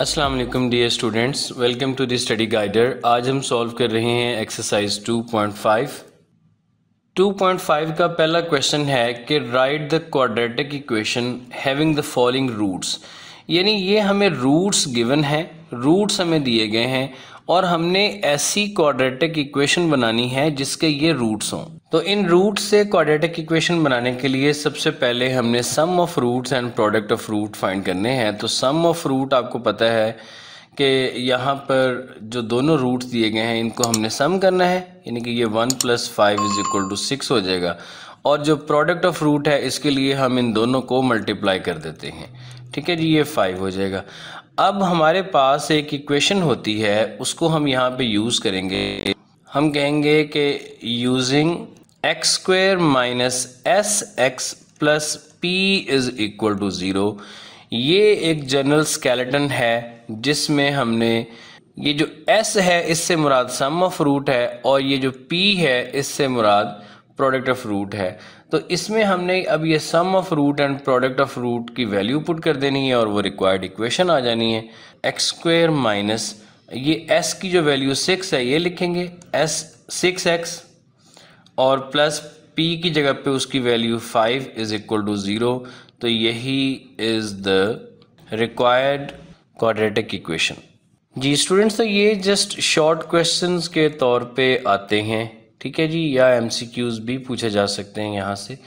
अस्सलाम वालेकुम dear students welcome to the study guider आज हम सॉल्व कर रहे हैं एक्सरसाइज 2.5 2.5 का पहला क्वेश्चन है कि write the quadratic equation having the following roots यानी ये हमें रूट्स गिवन है रूट्स हमें दिए गए हैं और हमने ऐसी क्वाड्रेटिक इक्वेशन बनानी है जिसके ये रूट्स हों तो इन रूट से क्वाड्रेटिक इक्वेशन बनाने के लिए सबसे पहले हमने sum of roots and product of root find करने हैं तो सम ऑफ रूट आपको पता है कि यहाँ पर जो दोनों रूट दिए गए हैं इनको हमने सम करना है यानी कि ये one plus five is equal to six हो जाएगा और जो प्रोडक्ट ऑफ रूट है इसके लिए हम इन दोनों को मल्टीप्लाई कर देते हैं ठीक है जी ये फाइव हो जाएगा अब हमारे पास एक इक्वेशन होती है उसको हम यहाँ पे यूज़ करेंगे हम कहेंगे कि using x square minus S x plus P is equal to zero ये एक जनरल स्केलेटन है जिसमें हमने ये जो एस है इससे मुराद सम ऑफ रूट है और ये जो पी है इससे मुराद प्रोडक्ट ऑफ रूट है तो इसमें हमने अब ये sum of root and product of root की वैल्यू पुट कर देनी है और वो रिक्वायर्ड इक्वेशन आ जानी है एक्स स्क्वेयर माइनस ये एस की जो वैल्यू सिक्स है ये लिखेंगे एस सिक्स एक्स और प्लस पी की जगह पे उसकी value five is equal to zero तो यही is the required quadratic equation जी स्टूडेंट्स तो ये जस्ट शॉर्ट क्वेश्चंस के तौर पे आते हैं ठीक है जी या एमसीक्यूज भी पूछे जा सकते हैं यहाँ से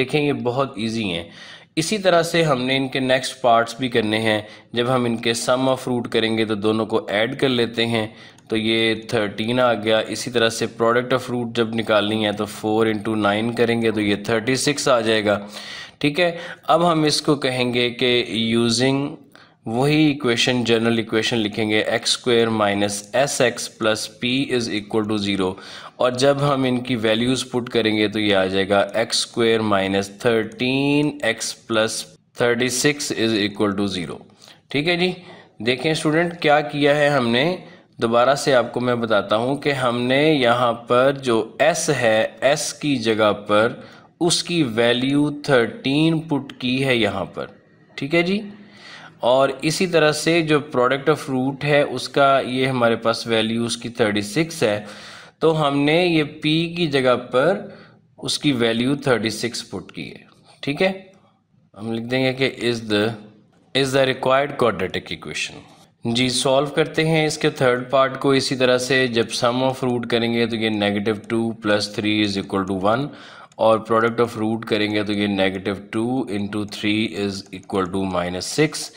देखें ये बहुत इजी हैं इसी तरह से हमने इनके नेक्स्ट पार्ट्स भी करने हैं जब हम इनके सम ऑफ रूट करेंगे तो दोनों को ऐड कर लेते हैं तो ये थर्टीन आ गया इसी तरह से प्रोडक्ट ऑफ रूट जब निकालनी है तो फोर इंटू नाइन करेंगे तो ये थर्टी सिक्स आ जाएगा ठीक है अब हम इसको कहेंगे कि यूजिंग वही इक्वेशन जनरल इक्वेशन लिखेंगे x square minus S x plus P is equal to zero और जब हम इनकी वैल्यूज़ पुट करेंगे तो ये आ जाएगा x square minus thirteen x plus thirty six is equal to zero ठीक है जी देखें स्टूडेंट क्या किया है हमने दोबारा से आपको मैं बताता हूँ कि हमने यहाँ पर जो एस है एस की जगह पर उसकी वैल्यू थर्टीन पुट की है यहाँ पर ठीक है जी और इसी तरह से जो प्रोडक्ट ऑफ रूट है उसका ये हमारे पास वैल्यू उसकी थर्टी सिक्स है तो हमने ये p की जगह पर उसकी वैल्यू थर्टी सिक्स पुट की है ठीक है हम लिख देंगे कि is the is the required quadratic equation जी सॉल्व करते हैं इसके थर्ड पार्ट को इसी तरह से जब सम ऑफ रूट करेंगे तो ये negative two plus three is equal to one और प्रोडक्ट ऑफ रूट करेंगे तो ये negative two into three is equal to minus six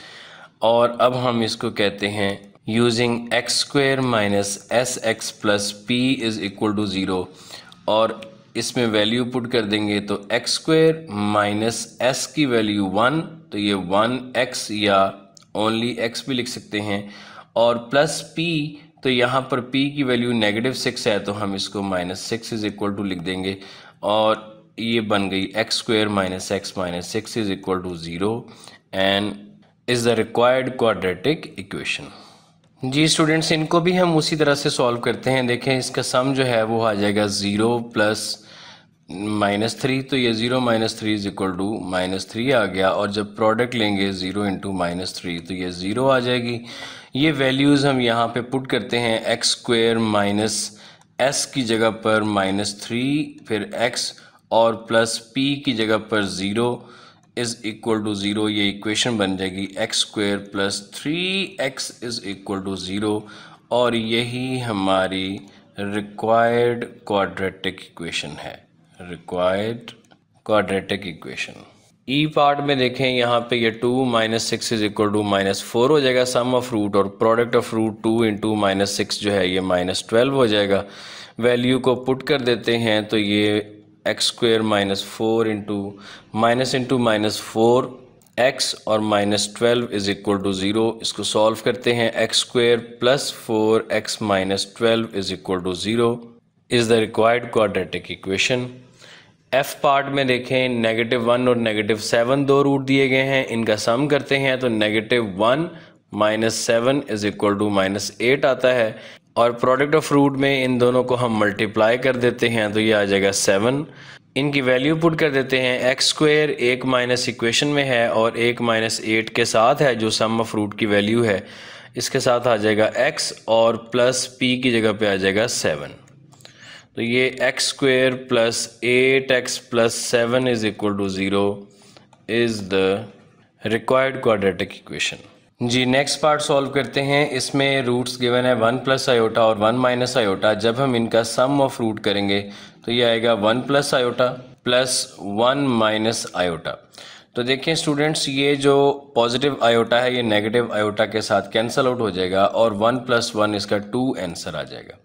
और अब हम इसको कहते हैं using x square minus S x plus P is equal to zero और इसमें वैल्यू पुट कर देंगे तो एक्स स्क्वेयर माइनस एस की वैल्यू वन तो ये वन एक्स या ओनली एक्स भी लिख सकते हैं और प्लस पी तो यहाँ पर पी की वैल्यू नेगेटिव सिक्स है तो हम इसको minus six is equal to लिख देंगे और ये बन गई x square minus x minus six is equal to zero and is the required quadratic equation जी स्टूडेंट्स इनको भी हम उसी तरह से सॉल्व करते हैं देखें इसका सम जो है वो आ जाएगा ज़ीरो प्लस माइनस थ्री तो ये zero minus three is equal to minus three आ गया और जब प्रोडक्ट लेंगे ज़ीरो इंटू माइनस थ्री तो ये ज़ीरो आ जाएगी ये वैल्यूज़ हम यहाँ पे पुट करते हैं एक्स स्क्वेयर माइनस एस की जगह पर माइनस थ्री फिर एक्स और प्लस पी की जगह पर zero is equal to zero ये इक्वेशन बन जाएगी x square plus three x is equal to zero और यही हमारी रिक्वायर्ड क्वाड्रेटिक इक्वेशन है required quadratic equation E e part में देखें यहाँ पे ये two minus six is equal to minus four हो जाएगा सम ऑफ रूट और product of root two in to minus six जो है ये माइनस ट्वेल्व हो जाएगा वैल्यू को पुट कर देते हैं तो ये x square minus four into minus into minus four x और minus twelve is equal to zero इसको सॉल्व करते हैं x square plus four x minus twelve is equal to zero is the required quadratic equation F part में देखें negative one और negative seven दो root दिए गए हैं इनका सम करते हैं तो negative one minus seven is equal to minus eight आता है और प्रोडक्ट ऑफ रूट में इन दोनों को हम मल्टीप्लाई कर देते हैं तो ये आ जाएगा सेवन इनकी वैल्यू पुट कर देते हैं एक्स स्क्वेयर एक माइनस इक्वेशन में है और एक माइनस एट के साथ है जो सम ऑफ रूट की वैल्यू है इसके साथ आ जाएगा एक्स और प्लस पी की जगह पे आ जाएगा सेवन तो ये x square plus eight x plus seven is equal to zero is the required quadratic equation जी नेक्स्ट पार्ट सॉल्व करते हैं इसमें रूट्स गिवन है वन प्लस आयोटा और वन माइनस आयोटा जब हम इनका सम ऑफ रूट करेंगे तो ये आएगा one plus iota plus one minus iota तो देखिए स्टूडेंट्स ये जो पॉजिटिव आयोटा है ये नेगेटिव आयोटा के साथ कैंसल आउट हो जाएगा और वन प्लस वन इसका टू आंसर आ जाएगा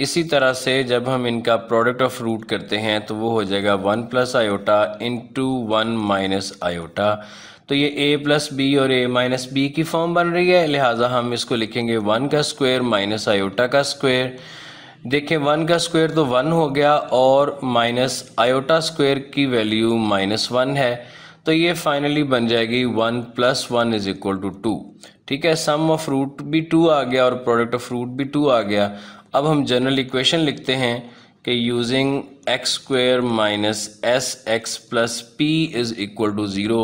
इसी तरह से जब हम इनका प्रोडक्ट ऑफ रूट करते हैं तो वो हो जाएगा one plus iota in two one minus iota तो ये ए प्लस बी और ए माइनस बी की फॉर्म बन रही है लिहाजा हम इसको लिखेंगे वन का स्क्वायर माइनस आयोटा का स्क्वायर देखें वन का स्क्वायर तो वन हो गया और माइनस आयोटा स्क्वायर की वैल्यू माइनस वन है तो ये फाइनली बन जाएगी one plus one is equal to two ठीक है सम ऑफ रूट भी टू आ गया और प्रोडक्ट ऑफ रूट भी टू आ गया अब हम जनरल इक्वेशन लिखते हैं कि using x square minus S x plus P is equal to zero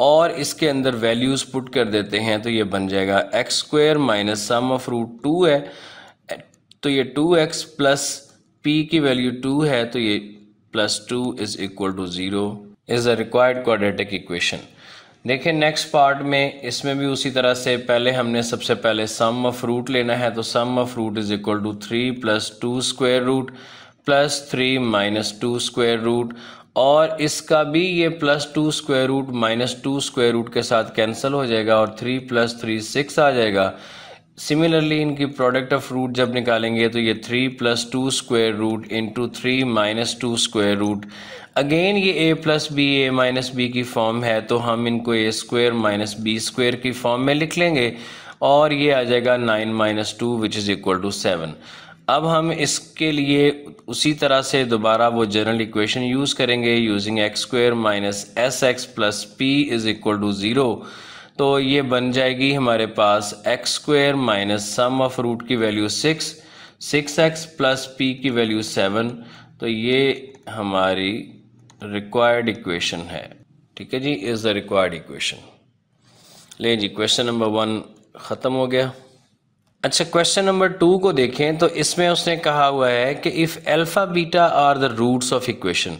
और इसके अंदर वैल्यूज़ पुट कर देते हैं तो ये बन जाएगा x square minus sum of root two है तो ये टू एक्स प्लस पी की वैल्यू टू है तो ये plus two is equal to zero is a required quadratic equation देखें नेक्स्ट पार्ट में इसमें भी उसी तरह से पहले हमने सबसे पहले सम ऑफ रूट लेना है तो sum of root is equal to three plus two square root plus three minus two square root और इसका भी ये plus two square root minus two square root के साथ कैंसिल हो जाएगा और थ्री प्लस थ्री सिक्स आ जाएगा सिमिलरली इनकी प्रोडक्ट ऑफ रूट जब निकालेंगे तो ये three plus two square root into three minus two square root again ये ए plus B A minus B की फॉर्म है तो हम इनको A square minus B square की फॉर्म में लिख लेंगे और ये आ जाएगा nine minus two which is equal to seven अब हम इसके लिए उसी तरह से दोबारा वो जनरल इक्वेशन यूज़ करेंगे using x square minus S x plus P is equal to zero तो ये बन जाएगी हमारे पास X square minus sum of root की value six six X plus P की वैल्यू सेवन तो ये हमारी रिक्वायर्ड इक्वेशन है ठीक है जी इज़ द रिक्वायर्ड इक्वेशन ले जी क्वेश्चन नंबर वन ख़त्म हो गया अच्छा क्वेश्चन नंबर टू को देखें तो इसमें उसने कहा हुआ है कि if alpha beta are the roots of equation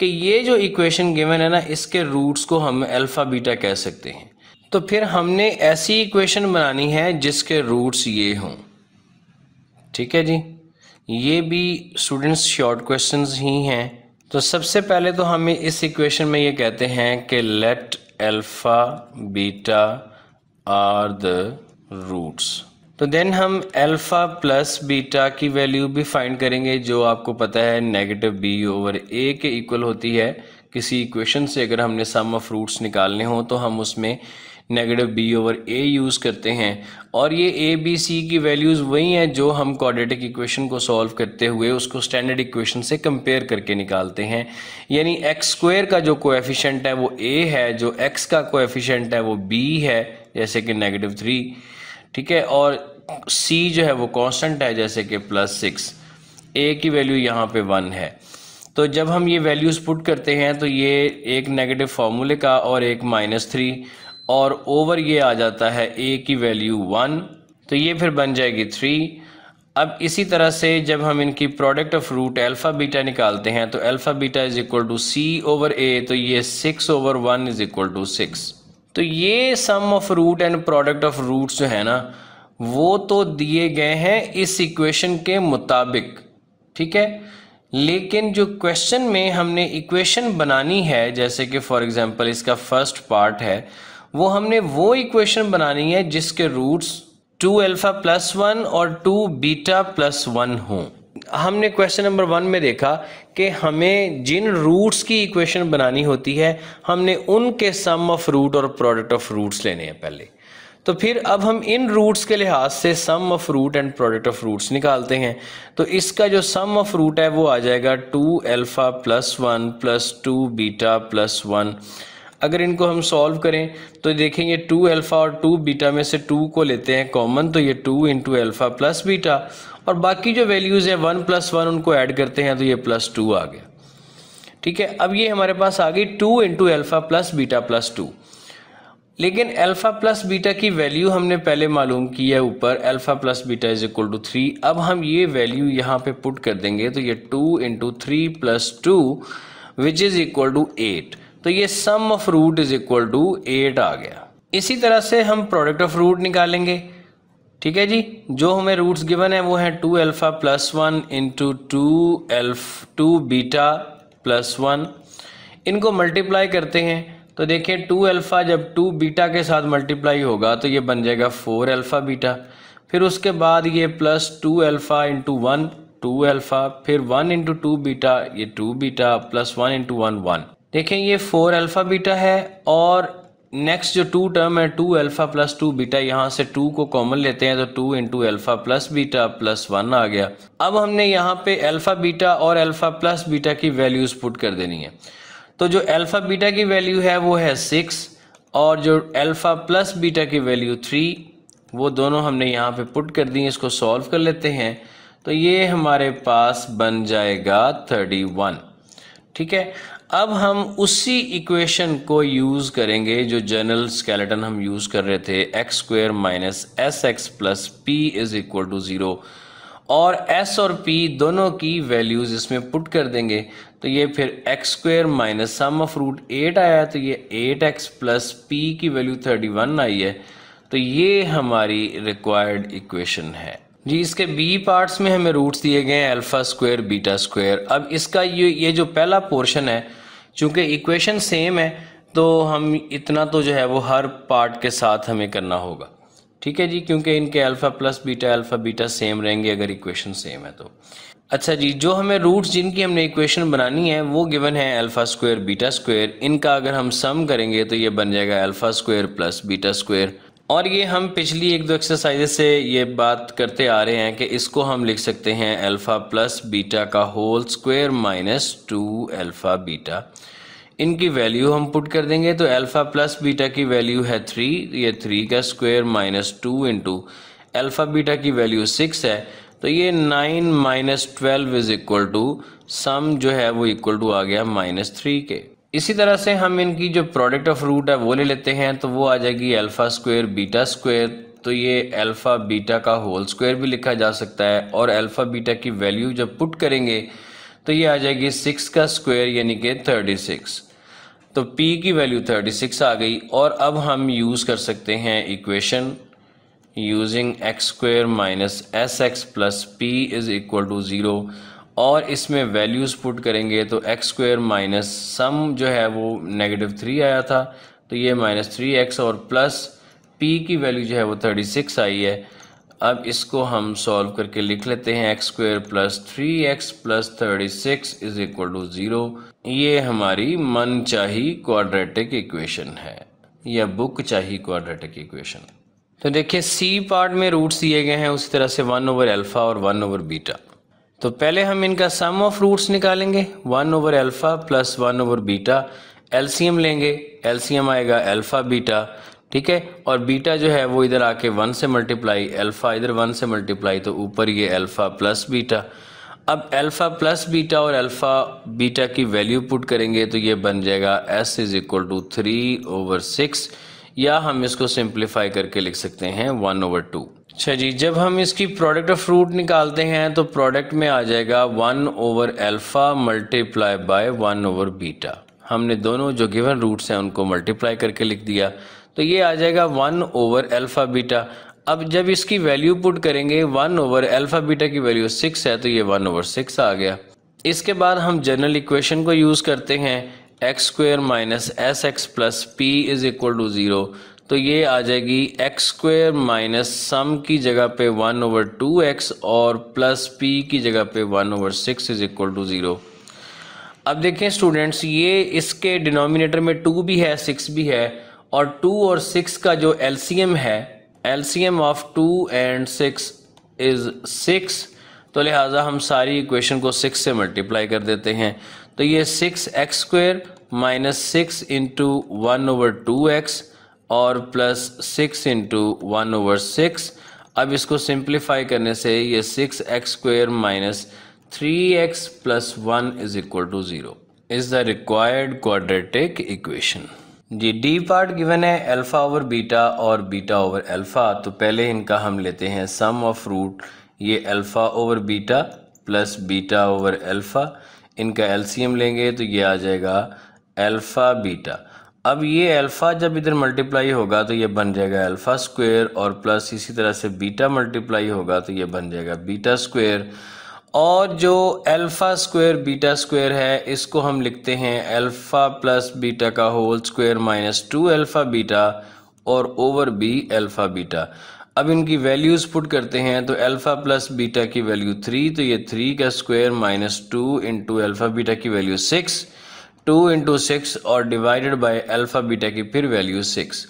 कि ये जो इक्वेशन गिवन है ना इसके रूट्स को हम अल्फ़ा बीटा कह सकते हैं तो फिर हमने ऐसी इक्वेशन बनानी है जिसके रूट्स ये हों ठीक है जी ये भी स्टूडेंट्स शॉर्ट क्वेश्चन ही हैं तो सबसे पहले तो हम इस इक्वेशन में ये कहते हैं कि let alpha beta are the roots तो देन हम अल्फ़ा प्लस बीटा की वैल्यू भी फाइंड करेंगे जो आपको पता है नेगेटिव बी ओवर ए के इक्वल होती है किसी इक्वेशन से अगर हमने सम ऑफ रूट्स निकालने हों तो हम उसमें negative B over A use करते हैं और ये ए बी सी की वैल्यूज़ वही हैं जो हम क्वाड्रेटिक इक्वेशन को सॉल्व करते हुए उसको स्टैंडर्ड इक्वेशन से कंपेयर करके निकालते हैं यानी एक्स स्क्वेयर का जो कोएफिशिएंट है वो ए है जो एक्स का कोएफिशिएंट है वो बी है जैसे कि नेगेटिव थ्री ठीक है और सी जो है वो कांस्टेंट है जैसे कि प्लस सिक्स ए की वैल्यू यहाँ पे वन है तो जब हम ये वैल्यूज़ पुट करते हैं तो ये एक नेगेटिव फार्मूले का और एक माइनस थ्री और ओवर ये आ जाता है ए की वैल्यू वन तो ये फिर बन जाएगी थ्री अब इसी तरह से जब हम इनकी product of root alpha beta निकालते हैं तो alpha beta is equal to C over A तो ये six over one is equal to six तो ये sum of root and product of roots जो है ना वो तो दिए गए हैं इस इक्वेशन के मुताबिक ठीक है लेकिन जो क्वेश्चन में हमने इक्वेशन बनानी है जैसे कि फॉर एग्जांपल इसका फर्स्ट पार्ट है वो हमने वो इक्वेशन बनानी है जिसके roots two alpha plus one और टू बीटा प्लस वन हों हमने क्वेश्चन नंबर वन में देखा कि हमें जिन रूट्स की इक्वेशन बनानी होती है हमने उनके सम ऑफ रूट और प्रोडक्ट ऑफ रूट्स लेने हैं पहले तो फिर अब हम इन रूट्स के लिहाज से sum of root and product of roots निकालते हैं तो इसका जो सम ऑफ रूट है वो आ जाएगा two alpha plus one plus two beta plus one अगर इनको हम सॉल्व करें तो देखें ये टू एल्फा और टू बीटा में से टू को लेते हैं कॉमन तो ये two into alpha plus beta और बाकी जो वैल्यूज़ हैं वन प्लस वन उनको ऐड करते हैं तो ये प्लस टू आ गया ठीक है अब ये हमारे पास आ गई two into alpha plus beta plus two लेकिन अल्फ़ा प्लस बीटा की वैल्यू हमने पहले मालूम की है ऊपर alpha plus beta is equal to three अब हम ये वैल्यू यहाँ पे पुट कर देंगे तो ये two into three plus two which is equal to eight तो ये sum of root is equal to eight आ गया इसी तरह से हम प्रोडक्ट ऑफ रूट निकालेंगे ठीक है जी जो हमें रूट्स गिवन है वो है two alpha plus one into two alpha two beta plus one इनको मल्टीप्लाई करते हैं तो देखिए टू अल्फ़ा जब टू बीटा के साथ मल्टीप्लाई होगा तो ये बन जाएगा फोर अल्फ़ा बीटा फिर उसके बाद ये plus two alpha into one two alpha फिर वन इंटू टू बीटा ये two beta plus one into one one देखें ये फोर अल्फ़ा बीटा है और नेक्स्ट जो टू टर्म है two alpha plus two beta यहाँ से टू को कॉमन लेते हैं तो two into alpha plus beta plus one आ गया अब हमने यहाँ पे अल्फ़ा बीटा और अल्फ़ा प्लस बीटा की वैल्यूज़ पुट कर देनी है तो जो अल्फ़ा बीटा की वैल्यू है वो है सिक्स और जो अल्फ़ा प्लस बीटा की वैल्यू थ्री वो दोनों हमने यहाँ पे पुट कर दी इसको सॉल्व कर लेते हैं तो ये हमारे पास बन जाएगा थर्टी वन ठीक है अब हम उसी इक्वेशन को यूज़ करेंगे जो जनरल स्केलेटन हम यूज़ कर रहे थे X square minus S x plus P is equal to zero और एस और पी दोनों की वैल्यूज़ इसमें पुट कर देंगे तो ये फिर X square minus sum of root eight आया तो ये एट एक्स प्लस पी की वैल्यू थर्टी वन आई है तो ये हमारी रिक्वायर्ड इक्वेशन है जी इसके बी पार्ट्स में हमें रूट्स दिए गए हैं अल्फ़ा स्क्वायर बीटा स्क्वायर अब इसका ये ये जो पहला पोर्शन है चूँकि इक्वेशन सेम है तो हम इतना तो जो है वो हर पार्ट के साथ हमें करना होगा ठीक है जी क्योंकि इनके alpha plus beta alpha beta same रहेंगे अगर इक्वेशन सेम है तो अच्छा जी जो हमें रूट्स जिनकी हमने इक्वेशन बनानी है वो गिवन है अल्फ़ा स्क्वायर बीटा स्क्वायर इनका अगर हम सम करेंगे तो ये बन जाएगा alpha square plus beta square और ये हम पिछली एक दो एक्सरसाइज से ये बात करते आ रहे हैं कि इसको हम लिख सकते हैं अल्फ़ा प्लस बीटा का whole square minus two alpha beta इनकी वैल्यू हम पुट कर देंगे तो अल्फ़ा प्लस बीटा की वैल्यू है थ्री ये थ्री का square minus two into alpha beta की वैल्यू सिक्स है तो ये nine minus twelve is equal to sum जो है वो इक्वल टू आ गया माइनस थ्री के इसी तरह से हम इनकी जो प्रोडक्ट ऑफ रूट है वो ले लेते हैं तो वो आ जाएगी अल्फ़ा स्क्वायर बीटा स्क्वायर तो ये अल्फ़ा बीटा का होल स्क्वायर भी लिखा जा सकता है और अल्फ़ा बीटा की वैल्यू जब पुट करेंगे तो ये आ जाएगी सिक्स का स्क्वायर यानी कि थर्टी सिक्स तो पी की वैल्यू थर्टी सिक्स आ गई और अब हम यूज़ कर सकते हैं equation using x square minus S x plus P is equal to zero और इसमें वैल्यूज़ पुट करेंगे तो एक्स स्क्वेयर माइनस सम जो है वो नेगेटिव थ्री आया था तो ये माइनस थ्री एक्स और प्लस पी की वैल्यू जो है वो थर्टी सिक्स आई है अब इसको हम सॉल्व करके लिख लेते हैं x square plus three X plus thirty six is equal to zero ये हमारी मन चाही क्वाड्रेटिक इक्वेशन है या बुक चाही क्वाड्रेटिक इक्वेशन तो देखिए सी पार्ट में रूट्स दिए गए हैं उसी तरह से वन ओवर अल्फ़ा और वन ओवर बीटा तो पहले हम इनका सम ऑफ रूट्स निकालेंगे one over alpha plus one over beta LCM लेंगे एलसीएम आएगा अल्फ़ा बीटा ठीक है और बीटा जो है वो इधर आके वन से मल्टीप्लाई अल्फ़ा इधर वन से मल्टीप्लाई तो ऊपर ये अल्फ़ा प्लस बीटा अब अल्फ़ा प्लस बीटा और अल्फ़ा बीटा की वैल्यू पुट करेंगे तो ये बन जाएगा S is equal to three over six या हम इसको सिंप्लीफाई करके लिख सकते हैं वन ओवर टू अच्छा जी जब हम इसकी प्रोडक्ट ऑफ रूट निकालते हैं तो प्रोडक्ट में आ जाएगा one over alpha multiply by one over beta हमने दोनों जो गिवन रूट्स हैं उनको मल्टीप्लाई करके लिख दिया तो ये आ जाएगा वन ओवर एल्फा बीटा अब जब इसकी वैल्यू पुट करेंगे वन ओवर एल्फा बीटा की वैल्यू सिक्स है तो ये वन ओवर सिक्स आ गया इसके बाद हम जनरल इक्वेशन को यूज़ करते हैं x square minus S x plus P is equal to zero तो ये आ जाएगी एक्स स्क्वेयर माइनस सम की जगह पे वन ओवर टू एक्स और प्लस पी की जगह पे one over six is equal to zero अब देखें स्टूडेंट्स ये इसके डिनोमिनेटर में टू भी है सिक्स भी है और टू और सिक्स का जो एलसीएम है M of two and six is six तो लिहाजा हम सारी इक्वेशन को सिक्स से मल्टीप्लाई कर देते हैं तो ये six X square minus six into one over two X और plus six into one over six अब इसको सिंप्लीफाई करने से ये six X square minus three X plus one is equal to zero is the required quadratic equation जी D part given है alpha over beta और beta over alpha तो पहले इनका हम लेते हैं सम ऑफ रूट ये alpha over beta plus beta over alpha इनका एलसीएम लेंगे तो ये आ जाएगा अल्फ़ा बीटा अब ये अल्फ़ा जब इधर मल्टीप्लाई होगा तो ये बन जाएगा अल्फ़ा स्क्वायर और प्लस इसी तरह से बीटा मल्टीप्लाई होगा तो ये बन जाएगा बीटा स्क्वायर और जो अल्फ़ा स्क्वायर बीटा स्क्वायर है इसको हम लिखते हैं अल्फ़ा प्लस बीटा का whole square minus two alpha beta और ओवर बी अल्फ़ा बीटा अब इनकी वैल्यूज पुट करते हैं तो अल्फा प्लस बीटा की वैल्यू थ्री तो ये थ्री का square minus two into alpha beta की value six two into six और डिवाइडेड बाय अल्फा बीटा की फिर वैल्यू सिक्स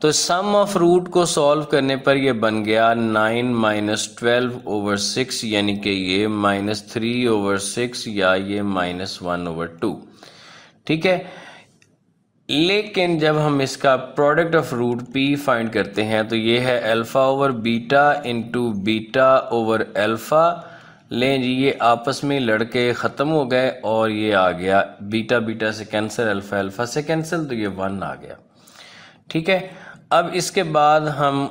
तो सम ऑफ रूट को सॉल्व करने पर ये बन गया nine minus twelve over six यानी कि ये माइनस थ्री ओवर सिक्स या ये माइनस वन ओवर टू ठीक है लेकिन जब हम इसका product of root P find करते हैं तो ये है alpha over beta into beta over alpha लें जी ये आपस में लड़के ख़त्म हो गए और ये आ गया बीटा बीटा से कैंसिल अल्फ़ा अल्फ़ा से कैंसिल तो ये वन आ गया ठीक है अब इसके बाद हम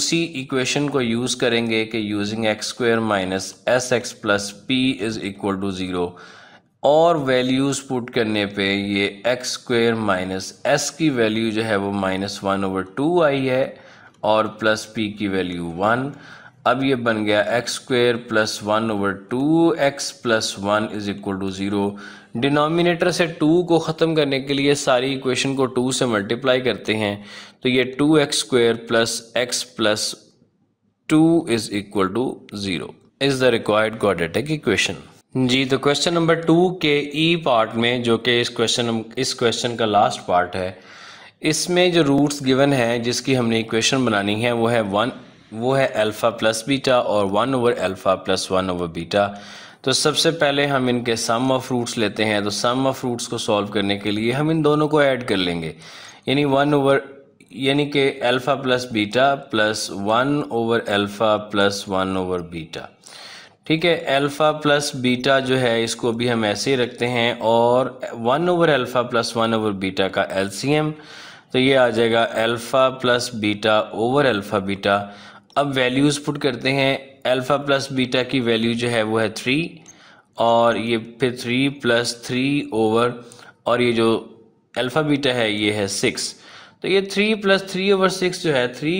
उसी इक्वेशन को यूज़ करेंगे कि using x square minus S x plus P is equal to zero और वैल्यूज़ पुट करने पे ये एक्स स्क्वेयर माइनस एस की वैल्यू जो है वो माइनस वन ओवर टू आई है और प्लस पी की वैल्यू वन अब ये बन गया x square plus one over two x plus one is equal to zero denominator से टू को ख़त्म करने के लिए सारी इक्वेशन को टू से मल्टीप्लाई करते हैं तो ये two x square plus x plus two is equal to zero is the required quadratic equation जी तो क्वेश्चन नंबर टू के ई e पार्ट में जो कि इस क्वेश्चन इस क्वेश्चन का लास्ट पार्ट है इसमें जो रूट्स गिवन है जिसकी हमने इक्वेशन बनानी है वो है वन वो है अल्फ़ा प्लस बीटा और one over alpha plus one over beta तो सबसे पहले हम इनके सम ऑफ रूट्स लेते हैं तो सम ऑफ रूट्स को सॉल्व करने के लिए हम इन दोनों को ऐड कर लेंगे यानी वन ओवर यानी कि alpha plus beta plus one over alpha plus one over beta ठीक है अल्फ़ा प्लस बीटा जो है इसको भी हम ऐसे ही रखते हैं और one over alpha plus one over beta का एलसीएम तो ये आ जाएगा alpha plus beta over alpha beta अब वैल्यूज़ पुट करते हैं अल्फ़ा प्लस बीटा की वैल्यू जो है वो है थ्री और ये फिर थ्री प्लस थ्री ओवर और ये जो अल्फ़ा बीटा है ये है सिक्स तो ये three plus three over six जो है थ्री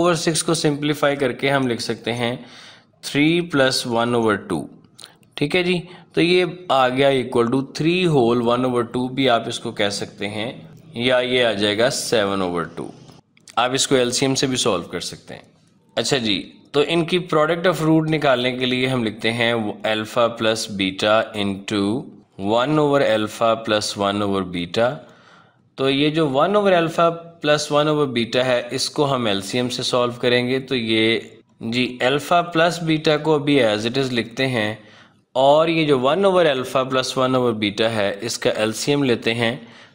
ओवर सिक्स को सिंप्लीफाई करके हम लिख सकते हैं three plus one over two ठीक है जी तो ये आ गया equal to three whole one over two भी आप इसको कह सकते हैं या ये आ जाएगा सेवन ओवर टू आप इसको एलसीएम से भी सॉल्व कर सकते हैं अच्छा जी तो इनकी प्रोडक्ट ऑफ रूट निकालने के लिए हम लिखते हैं alpha plus beta into one over alpha plus one over beta तो ये जो one over alpha plus one over beta है इसको हम एलसीएम से सॉल्व करेंगे तो ये जी अल्फ़ा प्लस बीटा को अभी एज इट इज़ लिखते हैं और ये जो one over alpha plus one over beta है इसका एलसीएम लेते हैं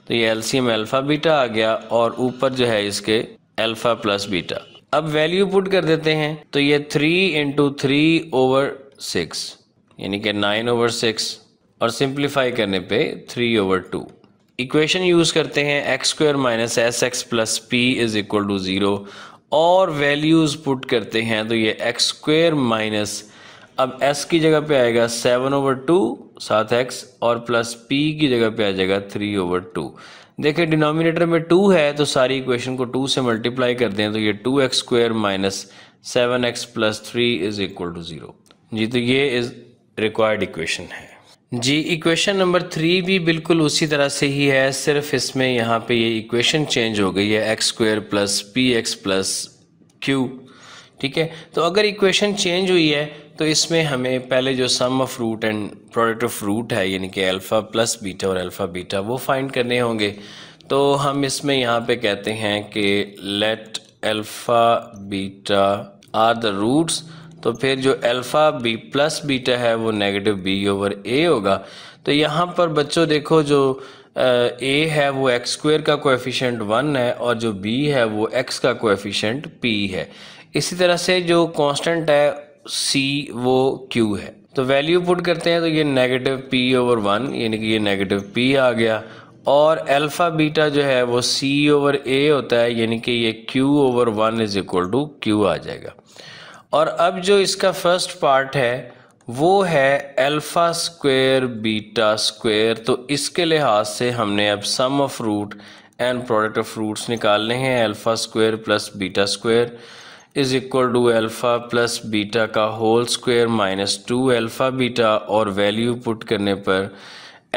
तो ये एलसीएम अल्फ़ा बीटा आ गया और ऊपर जो है इसके अल्फ़ा प्लस बीटा अब वैल्यू पुट कर देते हैं तो ये three into three over six यानी कि नाइन ओवर सिक्स और सिंप्लीफाई करने पे three over two equation use करते हैं x square minus S x plus P is equal to zero और वैल्यूज़ पुट करते हैं तो ये एक्स स्क्वेयर माइनस अब एस की जगह पे आएगा सेवन ओवर टू सात एक्स और प्लस पी की जगह पे आ जाएगा थ्री ओवर टू देखिए डिनोमिनेटर में टू है तो सारी इक्वेशन को टू से मल्टीप्लाई कर दें तो ये two x square minus seven x plus three is equal to zero जी तो ये इज रिक्वायर्ड इक्वेशन है जी इक्वेशन नंबर थ्री भी बिल्कुल उसी तरह से ही है सिर्फ इसमें यहाँ पे ये इक्वेशन चेंज हो गई है x square plus p x plus q ठीक है तो अगर इक्वेशन चेंज हुई है तो इसमें हमें पहले जो sum of root and product of root है यानी कि अल्फ़ा प्लस बीटा और अल्फ़ा बीटा वो फाइंड करने होंगे तो हम इसमें यहाँ पे कहते हैं कि let alpha beta are the roots तो फिर जो अल्फ़ा बी प्लस बीटा है वो नेगेटिव बी ओवर ए होगा तो यहाँ पर बच्चों देखो जो ए है वो एक्स स्क्वेयर का कोएफिशिएंट वन है और जो बी है वो एक्स का कोएफिशिएंट पी है इसी तरह से जो कांस्टेंट है सी वो क्यू है तो वैल्यू पुट करते हैं तो ये नेगेटिव पी ओवर वन यानी कि ये नेगेटिव पी आ गया और अल्फ़ा बीटा जो है वो सी ओवर ए होता है यानी कि ये q over one is equal to q आ जाएगा और अब जो इसका फर्स्ट पार्ट है वो है अल्फ़ा स्क्वेयर बीटा स्क्वेयर तो इसके लिहाज से हमने अब sum of root and product of roots निकालने हैं alpha square plus beta square is equal to alpha plus beta का whole square minus two alpha beta और वैल्यू पुट करने पर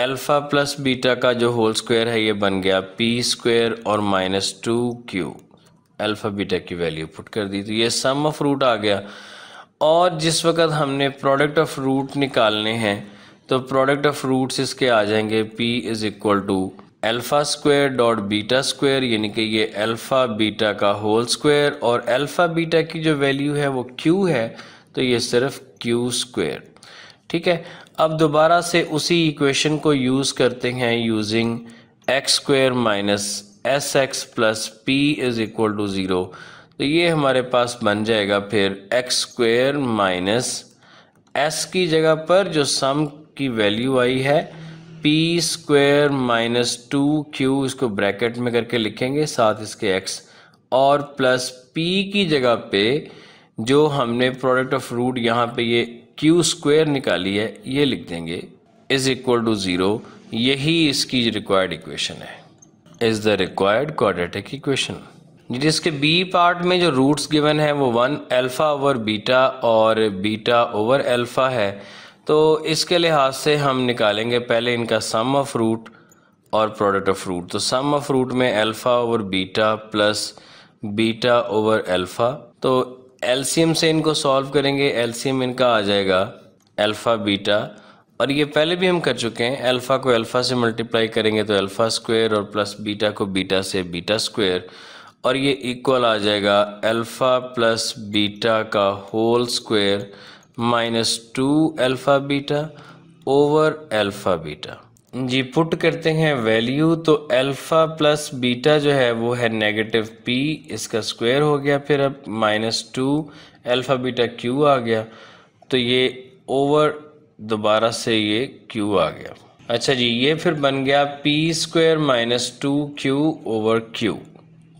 अल्फ़ा प्लस बीटा का जो होल स्क्वायर है ये बन गया पी स्क्वायर और minus two q alpha beta की वैल्यू पुट कर दी तो ये सम ऑफ रूट आ गया और जिस वक्त हमने प्रोडक्ट ऑफ रूट निकालने हैं तो प्रोडक्ट ऑफ रूट्स इसके आ जाएंगे p is equal to alpha square dot beta square यानी कि ये अल्फ़ा बीटा का होल स्क्वायर और अल्फ़ा बीटा की जो वैल्यू है वो क्यू है तो ये सिर्फ क्यू स्क्वायर ठीक है अब दोबारा से उसी इक्वेशन को यूज़ करते हैं using x square minus S x plus P is equal to zero तो ये हमारे पास बन जाएगा फिर एक्स स्क्वेयर माइनस एस की जगह पर जो सम की वैल्यू आई है p square minus two q इसको ब्रैकेट में करके लिखेंगे साथ इसके एक्स और प्लस पी की जगह पे जो हमने प्रोडक्ट ऑफ रूट यहाँ पे ये क्यू स्क्वेयर निकाली है ये लिख देंगे इज़ इक्वल टू ज़ीरो यही इसकी रिक्वायर्ड इक्वेशन है is the required quadratic equation जिसके बी पार्ट में जो रूट्स गिवन है वो वन अल्फ़ा ओवर बीटा और बीटा ओवर अल्फ़ा है तो इसके लिहाज से हम निकालेंगे पहले इनका सम ऑफ रूट और प्रोडक्ट ऑफ रूट तो सम ऑफ रूट में alpha over beta plus beta over alpha तो एलसीएम से इनको सॉल्व करेंगे एलसीएम इनका आ जाएगा अल्फ़ा बीटा और ये पहले भी हम कर चुके हैं अल्फ़ा को अल्फ़ा से मल्टीप्लाई करेंगे तो अल्फ़ा स्क्वायर और प्लस बीटा को बीटा से बीटा स्क्वायर और ये इक्वल आ जाएगा अल्फ़ा प्लस बीटा का whole square minus two alpha beta over alpha beta जी पुट करते हैं वैल्यू तो अल्फ़ा प्लस बीटा जो है वो है नेगेटिव पी इसका स्क्वायर हो गया फिर अब minus two alpha beta q आ गया तो ये ओवर दोबारा से ये q आ गया अच्छा जी ये फिर बन गया p square minus two q over q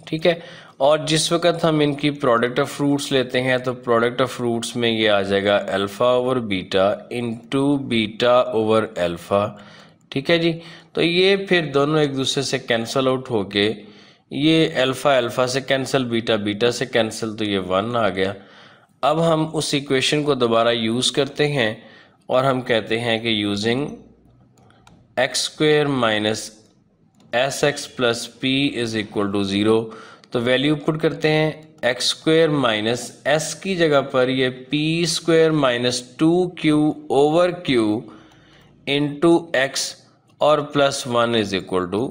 ठीक है और जिस वक्त हम इनकी प्रोडक्ट ऑफ रूट्स लेते हैं तो प्रोडक्ट ऑफ रूट्स में ये आ जाएगा alpha over beta into beta over alpha ठीक है जी तो ये फिर दोनों एक दूसरे से कैंसल आउट होके ये अल्फ़ा अल्फ़ा से कैंसिल बीटा बीटा से कैंसिल तो ये वन आ गया अब हम उस इक्वेशन को दोबारा यूज़ करते हैं और हम कहते हैं कि using x square minus S x plus P is equal to zero तो वैल्यू पुट करते हैं एक्स स्क्वेयर माइनस एस की जगह पर ये p square minus two q over q into x और plus one is equal to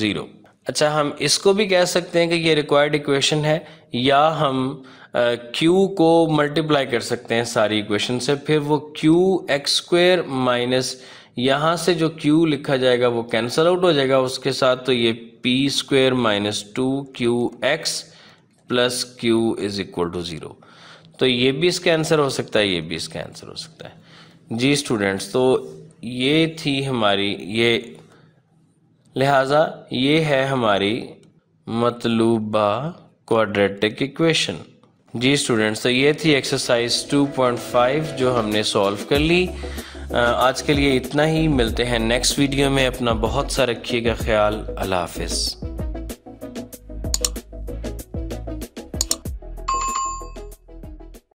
zero अच्छा हम इसको भी कह सकते हैं कि ये रिक्वायर्ड इक्वेशन है या हम क्यू को मल्टीप्लाई कर सकते हैं सारी इक्वेशन से फिर वो क्यू एक्स स्क्वेयर माइनस यहाँ से जो क्यू लिखा जाएगा वो कैंसिल आउट हो जाएगा उसके साथ तो ये p square minus two q x plus q is equal to zero तो ये भी इसका आंसर हो सकता है ये भी इसका आंसर हो सकता है जी स्टूडेंट्स तो ये थी हमारी ये लिहाजा ये है हमारी मतलूबा क्वाड्रेटिक इक्वेशन जी स्टूडेंट्स तो ये थी एक्सरसाइज 2.5 जो हमने सॉल्व कर ली आज के लिए इतना ही मिलते हैं नेक्स्ट वीडियो में अपना बहुत सा रखिएगा ख्याल अल्लाह हाफिज़